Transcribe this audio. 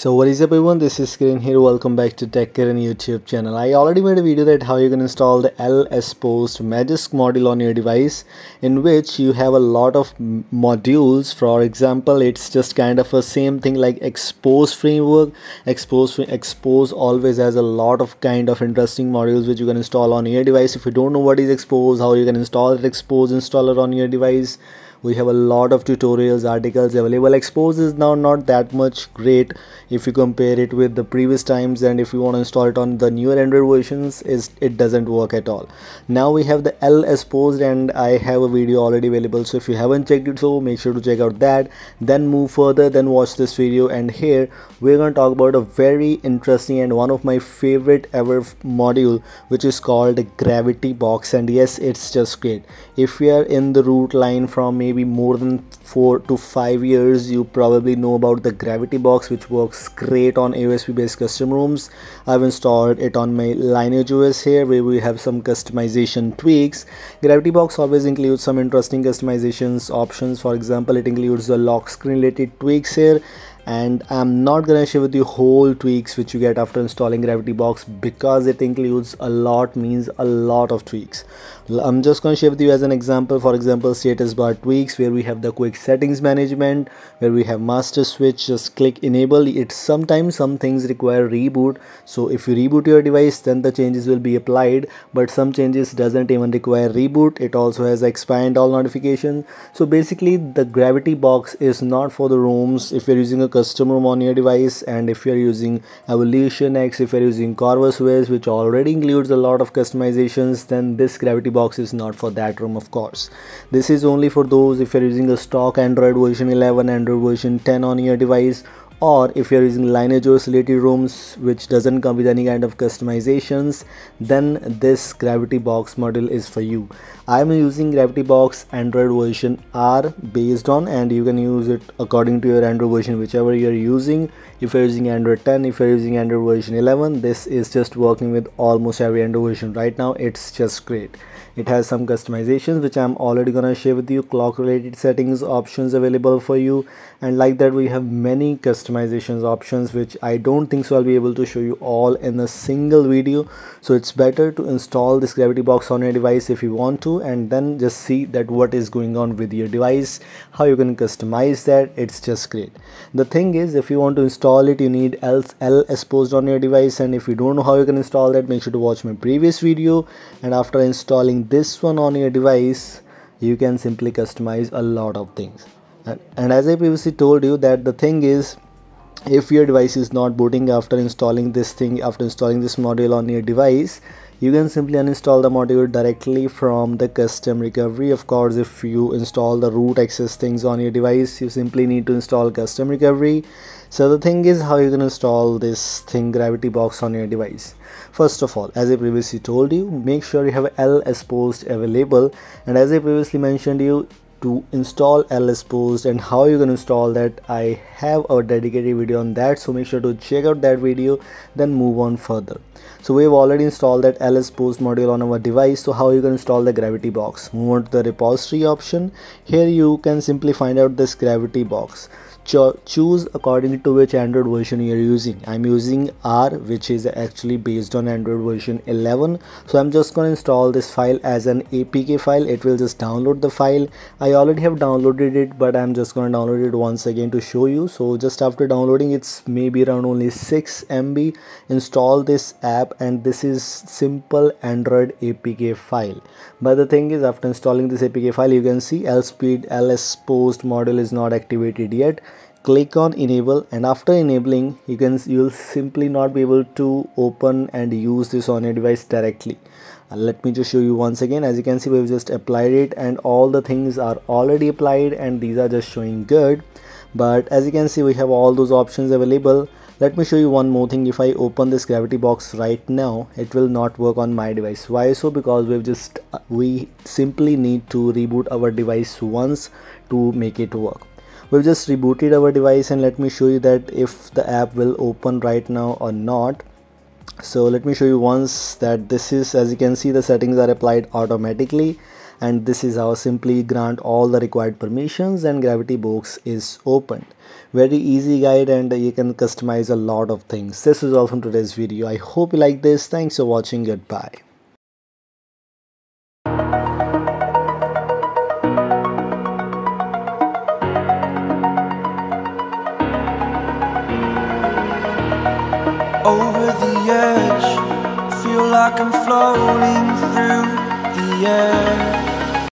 so what is up everyone this is Kiran here welcome back to TechKiran YouTube channel I already made a video that how you can install the LS Post Magisk module on your device in which you have a lot of modules for example it's just kind of a same thing like expose framework expose expose always has a lot of kind of interesting modules which you can install on your device if you don't know what is expose how you can install it expose installer on your device we have a lot of tutorials articles available expose is now not that much great if you compare it with the previous times and if you want to install it on the newer android versions is it doesn't work at all now we have the l exposed and i have a video already available so if you haven't checked it so make sure to check out that then move further then watch this video and here we're going to talk about a very interesting and one of my favorite ever module which is called gravity box and yes it's just great if you are in the root line from maybe maybe more than four to five years you probably know about the gravity box which works great on AOSP based custom rooms I've installed it on my lineage OS here where we have some customization tweaks gravity box always includes some interesting customizations options for example it includes the lock screen related tweaks here and I'm not gonna share with you whole tweaks which you get after installing Gravity Box because it includes a lot means a lot of tweaks. I'm just gonna share with you as an example for example status bar tweaks where we have the quick settings management where we have master switch just click enable it sometimes some things require reboot so if you reboot your device then the changes will be applied but some changes doesn't even require reboot it also has expand all notifications so basically the gravity box is not for the rooms if you're using a custom ROM on your device and if you're using Evolution X, if you're using Corvus Ways, which already includes a lot of customizations then this gravity box is not for that ROM of course. This is only for those if you're using a stock Android version 11, Android version 10 on your device or if you're using lineage or rooms which doesn't come with any kind of customizations then this gravity box model is for you i'm using gravity box android version r based on and you can use it according to your android version whichever you're using if you're using android 10 if you're using android version 11 this is just working with almost every android version right now it's just great it has some customizations which i'm already gonna share with you clock related settings options available for you and like that we have many custom customizations options which I don't think so I'll be able to show you all in a single video so it's better to install this gravity box on your device if you want to and then just see that what is going on with your device how you can customize that it's just great the thing is if you want to install it you need else L exposed on your device and if you don't know how you can install that make sure to watch my previous video and after installing this one on your device you can simply customize a lot of things and, as i previously told you that the thing is if your device is not booting after installing this thing after installing this module on your device you can simply uninstall the module directly from the custom recovery of course if you install the root access things on your device you simply need to install custom recovery so the thing is how you can install this thing gravity box on your device first of all as i previously told you make sure you have ls post available and as i previously mentioned you to install post and how you're going to install that i have a dedicated video on that so make sure to check out that video then move on further so we've already installed that post module on our device so how you can install the gravity box move on to the repository option here you can simply find out this gravity box cho choose according to which Android version you're using. I'm using R which is actually based on Android version 11. So I'm just going to install this file as an APK file. It will just download the file. I already have downloaded it but I'm just going to download it once again to show you. So just after downloading it's maybe around only 6 MB. Install this app and this is simple Android APK file. But the thing is after installing this APK file you can see LSpeed LS post model is not activated yet click on enable and after enabling you can you will simply not be able to open and use this on your device directly uh, let me just show you once again as you can see we've just applied it and all the things are already applied and these are just showing good but as you can see we have all those options available let me show you one more thing if i open this gravity box right now it will not work on my device why so because we've just uh, we simply need to reboot our device once to make it work we've just rebooted our device and let me show you that if the app will open right now or not so let me show you once that this is as you can see the settings are applied automatically and this is how simply grant all the required permissions and gravity box is opened very easy guide and you can customize a lot of things this is all from today's video i hope you like this thanks for watching goodbye over the edge Feel like I'm floating through the air